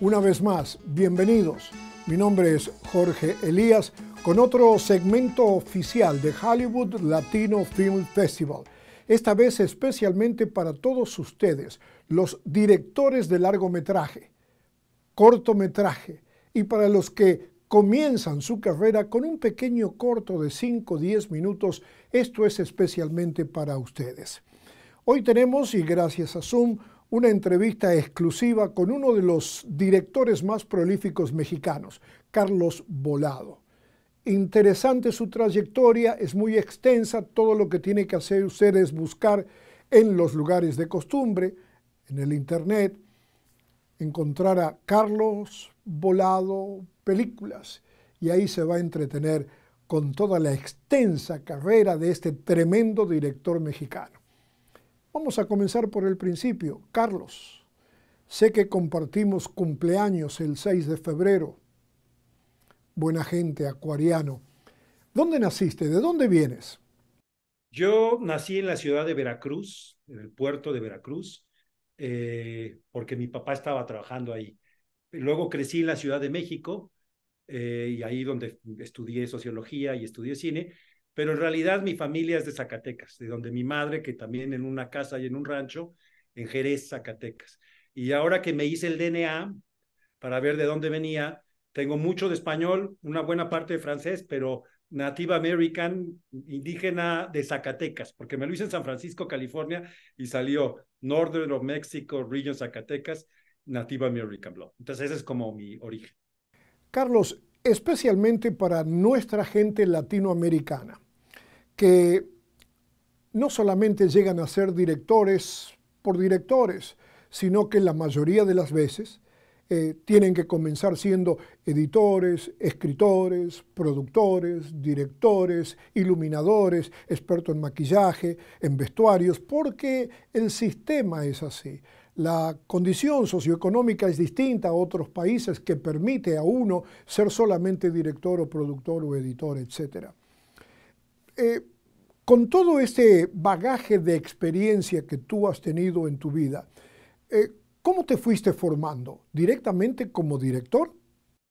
Una vez más, bienvenidos. Mi nombre es Jorge Elías con otro segmento oficial de Hollywood Latino Film Festival esta vez especialmente para todos ustedes, los directores de largometraje, cortometraje y para los que comienzan su carrera con un pequeño corto de 5 o 10 minutos, esto es especialmente para ustedes. Hoy tenemos, y gracias a Zoom, una entrevista exclusiva con uno de los directores más prolíficos mexicanos, Carlos Volado interesante su trayectoria, es muy extensa, todo lo que tiene que hacer usted es buscar en los lugares de costumbre, en el Internet, encontrar a Carlos Volado Películas y ahí se va a entretener con toda la extensa carrera de este tremendo director mexicano. Vamos a comenzar por el principio. Carlos, sé que compartimos cumpleaños el 6 de febrero, buena gente, acuariano. ¿Dónde naciste? ¿De dónde vienes? Yo nací en la ciudad de Veracruz, en el puerto de Veracruz, eh, porque mi papá estaba trabajando ahí. Luego crecí en la Ciudad de México, eh, y ahí donde estudié sociología y estudié cine, pero en realidad mi familia es de Zacatecas, de donde mi madre, que también en una casa y en un rancho, en Jerez, Zacatecas. Y ahora que me hice el DNA para ver de dónde venía, tengo mucho de español, una buena parte de francés, pero Native american, indígena de Zacatecas, porque me lo hice en San Francisco, California, y salió Northern of Mexico, Region Zacatecas, Native american blood. Entonces ese es como mi origen. Carlos, especialmente para nuestra gente latinoamericana, que no solamente llegan a ser directores por directores, sino que la mayoría de las veces eh, tienen que comenzar siendo editores, escritores, productores, directores, iluminadores, expertos en maquillaje, en vestuarios, porque el sistema es así. La condición socioeconómica es distinta a otros países que permite a uno ser solamente director o productor o editor, etc. Eh, con todo este bagaje de experiencia que tú has tenido en tu vida, eh, ¿Cómo te fuiste formando? ¿Directamente como director?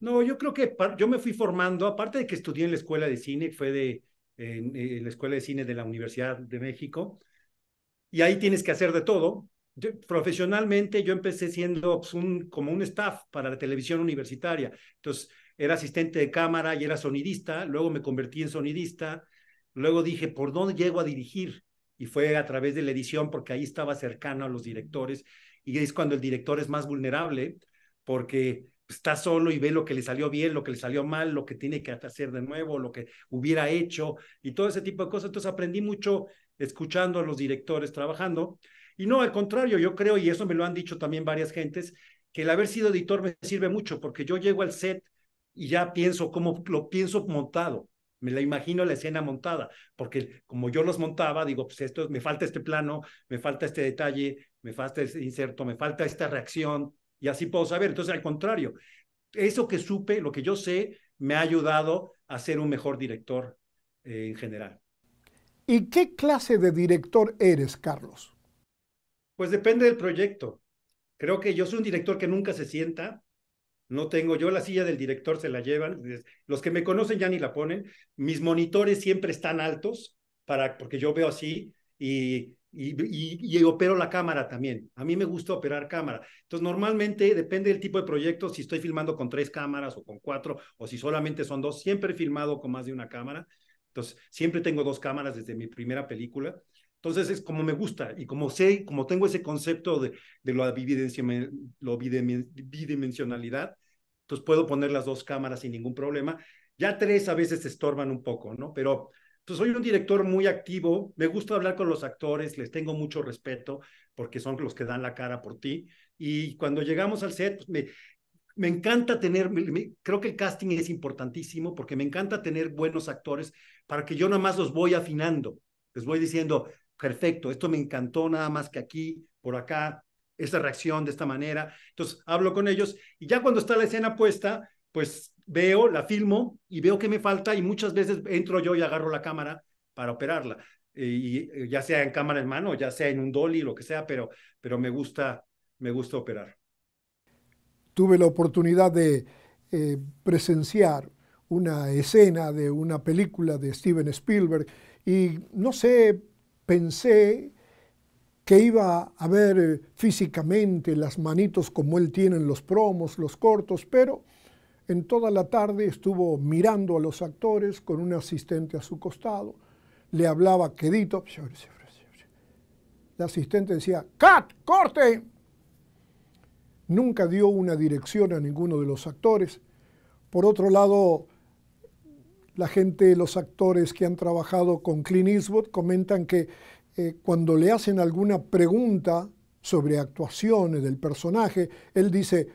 No, yo creo que yo me fui formando, aparte de que estudié en la escuela de cine, fue de en, la escuela de cine de la Universidad de México, y ahí tienes que hacer de todo. profesionalmente yo empecé siendo pues, como un staff para la televisión universitaria. Entonces era asistente de cámara y era sonidista, luego me convertí en sonidista, luego dije, ¿por dónde llego a dirigir? Y fue a través de la edición porque ahí estaba cercano a los directores y es cuando el director es más vulnerable porque está solo y ve lo que le salió bien, lo que le salió mal, lo que tiene que hacer de nuevo, lo que hubiera hecho y todo ese tipo de cosas. Entonces aprendí mucho escuchando a los directores trabajando. Y no, al contrario, yo creo, y eso me lo han dicho también varias gentes, que el haber sido editor me sirve mucho porque yo llego al set y ya pienso cómo lo pienso montado. Me la imagino la escena montada, porque como yo los montaba, digo, pues esto, me falta este plano, me falta este detalle, me falta este inserto, me falta esta reacción, y así puedo saber. Entonces, al contrario, eso que supe, lo que yo sé, me ha ayudado a ser un mejor director eh, en general. ¿Y qué clase de director eres, Carlos? Pues depende del proyecto. Creo que yo soy un director que nunca se sienta, no tengo yo la silla del director, se la llevan. Los que me conocen ya ni la ponen. Mis monitores siempre están altos para porque yo veo así y, y, y opero la cámara también. A mí me gusta operar cámara. Entonces, normalmente depende del tipo de proyecto, si estoy filmando con tres cámaras o con cuatro o si solamente son dos, siempre he filmado con más de una cámara. Entonces, siempre tengo dos cámaras desde mi primera película. Entonces es como me gusta y como sé, como tengo ese concepto de, de la, bidimensionalidad, entonces puedo poner las dos cámaras sin ningún problema. Ya tres a veces se estorban un poco, ¿no? Pero pues soy un director muy activo, me gusta hablar con los actores, les tengo mucho respeto porque son los que dan la cara por ti. Y cuando llegamos al set, pues, me, me encanta tener, creo que el casting es importantísimo porque me encanta tener buenos actores para que yo nada más los voy afinando. Les voy diciendo, perfecto, esto me encantó nada más que aquí, por acá, esta reacción de esta manera. Entonces hablo con ellos y ya cuando está la escena puesta, pues veo, la filmo y veo que me falta y muchas veces entro yo y agarro la cámara para operarla. Eh, y, eh, ya sea en cámara en mano, ya sea en un dolly, lo que sea, pero, pero me, gusta, me gusta operar. Tuve la oportunidad de eh, presenciar una escena de una película de Steven Spielberg y no sé, pensé que iba a ver eh, físicamente las manitos como él tiene en los promos, los cortos, pero en toda la tarde estuvo mirando a los actores con un asistente a su costado, le hablaba quedito, la asistente decía, ¡Cat, corte! Nunca dio una dirección a ninguno de los actores. Por otro lado, la gente, los actores que han trabajado con Clint Eastwood comentan que eh, cuando le hacen alguna pregunta sobre actuaciones del personaje, él dice,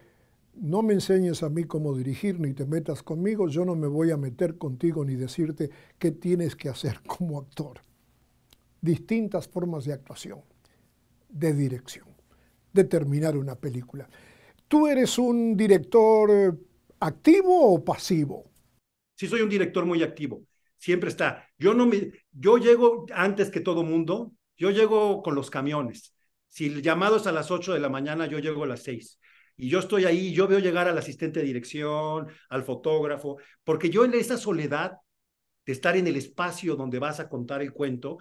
no me enseñes a mí cómo dirigir ni te metas conmigo, yo no me voy a meter contigo ni decirte qué tienes que hacer como actor. Distintas formas de actuación, de dirección, de terminar una película. ¿Tú eres un director eh, activo o pasivo? sí soy un director muy activo, siempre está. Yo no me, yo llego antes que todo mundo, yo llego con los camiones. Si el llamado es a las 8 de la mañana, yo llego a las 6. Y yo estoy ahí, yo veo llegar al asistente de dirección, al fotógrafo, porque yo en esa soledad de estar en el espacio donde vas a contar el cuento,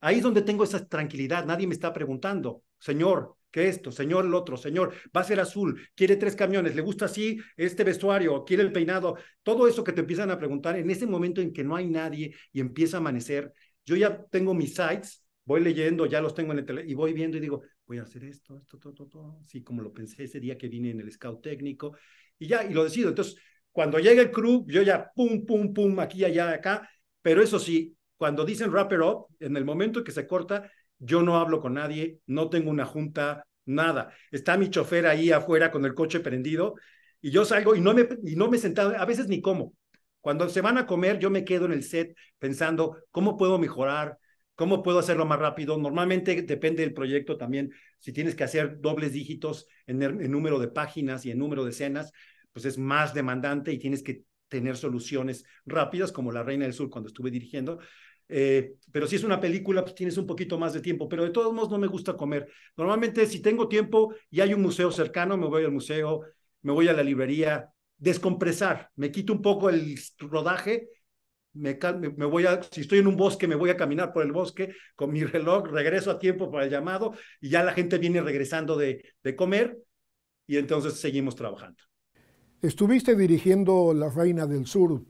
ahí es donde tengo esa tranquilidad, nadie me está preguntando, señor, que esto, señor el otro, señor, va a ser azul, quiere tres camiones, le gusta así este vestuario, quiere el peinado, todo eso que te empiezan a preguntar en ese momento en que no hay nadie y empieza a amanecer, yo ya tengo mis sites, voy leyendo, ya los tengo en el teléfono y voy viendo y digo, voy a hacer esto, esto, todo, todo, así sí, como lo pensé ese día que vine en el scout técnico y ya, y lo decido. Entonces, cuando llega el crew, yo ya pum, pum, pum, aquí, allá, acá, pero eso sí, cuando dicen it up, en el momento que se corta, yo no hablo con nadie, no tengo una junta, nada. Está mi chofer ahí afuera con el coche prendido y yo salgo y no me, y no me sentaba, a veces ni como. Cuando se van a comer, yo me quedo en el set pensando cómo puedo mejorar, cómo puedo hacerlo más rápido. Normalmente depende del proyecto también, si tienes que hacer dobles dígitos en, el, en número de páginas y en número de escenas, pues es más demandante y tienes que tener soluciones rápidas, como La Reina del Sur cuando estuve dirigiendo, eh, pero si es una película, pues tienes un poquito más de tiempo. Pero de todos modos, no me gusta comer. Normalmente, si tengo tiempo y hay un museo cercano, me voy al museo, me voy a la librería, descompresar, me quito un poco el rodaje. Me, voy a, si estoy en un bosque, me voy a caminar por el bosque con mi reloj, regreso a tiempo para el llamado y ya la gente viene regresando de, de comer y entonces seguimos trabajando. Estuviste dirigiendo La Reina del Sur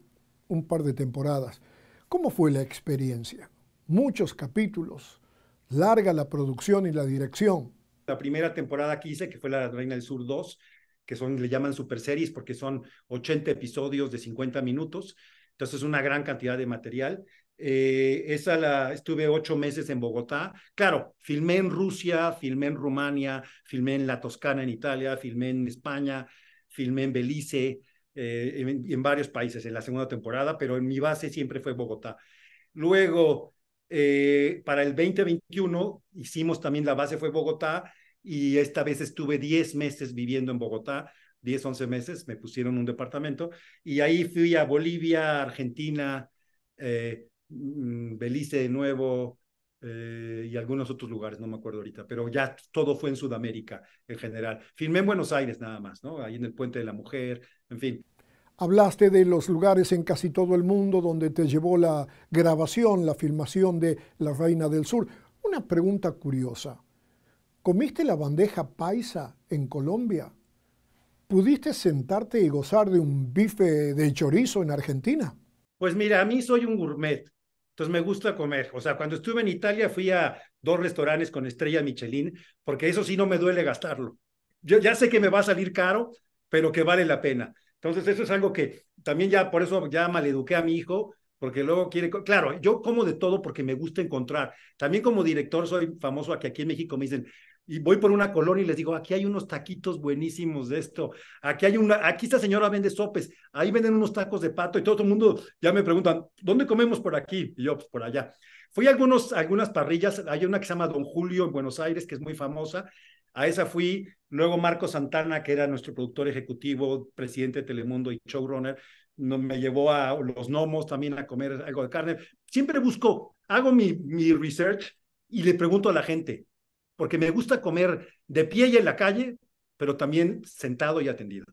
un par de temporadas. ¿Cómo fue la experiencia? Muchos capítulos, larga la producción y la dirección. La primera temporada que hice, que fue La Reina del Sur 2, que son, le llaman super series porque son 80 episodios de 50 minutos, entonces una gran cantidad de material. Eh, esa la estuve ocho meses en Bogotá. Claro, filmé en Rusia, filmé en Rumania, filmé en la Toscana en Italia, filmé en España, filmé en Belice, eh, en, varios países en la segunda temporada, pero en mi base siempre fue Bogotá. Luego, eh, para el 2021 hicimos también la base fue Bogotá y esta vez estuve 10 meses viviendo en Bogotá, 10, 11 meses, me pusieron un departamento y ahí fui a Bolivia, Argentina, eh, mm, Belice de nuevo, eh, y algunos otros lugares, no me acuerdo ahorita, pero ya todo fue en Sudamérica en general. Filmé en Buenos Aires nada más, ¿no? Ahí en el Puente de la Mujer, en fin. Hablaste de los lugares en casi todo el mundo donde te llevó la grabación, la filmación de La Reina del Sur. Una pregunta curiosa. ¿Comiste la bandeja paisa en Colombia? ¿Pudiste sentarte y gozar de un bife de chorizo en Argentina? Pues mira, a mí soy un gourmet. Entonces me gusta comer. O sea, cuando estuve en Italia fui a dos restaurantes con estrella Michelin, porque eso sí no me duele gastarlo. Yo ya sé que me va a salir caro, pero que vale la pena. Entonces eso es algo que también ya, por eso ya maleduqué a mi hijo, porque luego quiere, claro, yo como de todo porque me gusta encontrar. También como director soy famoso aquí en México me dicen, y voy por una colonia y les digo, aquí hay unos taquitos buenísimos de esto, aquí hay una, aquí esta señora vende sopes, ahí venden unos tacos de pato y todo el mundo ya me preguntan, ¿dónde comemos por aquí? Y yo, pues por allá. Fui a algunos, algunas parrillas, hay una que se llama Don Julio en Buenos Aires, que es muy famosa, a esa fui, luego Marco Santana, que era nuestro productor ejecutivo, presidente de Telemundo y showrunner, no, me llevó a los gnomos también a comer algo de carne. Siempre busco, hago mi, mi research y le pregunto a la gente, porque me gusta comer de pie y en la calle, pero también sentado y atendido.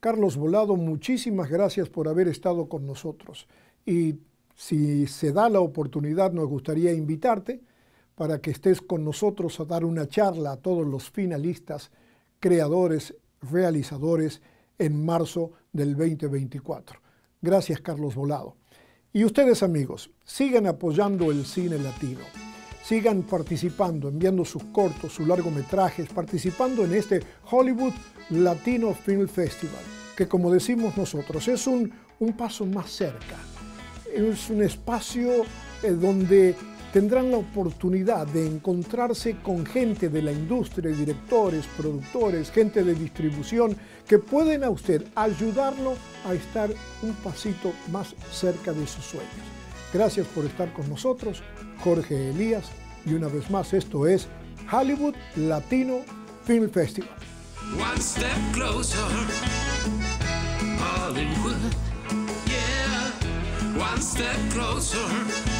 Carlos Volado, muchísimas gracias por haber estado con nosotros. Y si se da la oportunidad, nos gustaría invitarte para que estés con nosotros a dar una charla a todos los finalistas, creadores, realizadores en marzo del 2024. Gracias, Carlos Volado. Y ustedes, amigos, sigan apoyando el cine latino. Sigan participando, enviando sus cortos, sus largometrajes, participando en este Hollywood Latino Film Festival, que como decimos nosotros, es un, paso más cerca. Es un espacio eh, donde tendrán la oportunidad de encontrarse con gente de la industria, directores, productores, gente de distribución, que pueden a usted ayudarlo a estar un pasito más cerca de sus sueños. Gracias por estar con nosotros, Jorge Elías, y una vez más esto es Hollywood Latino Film Festival. One step closer,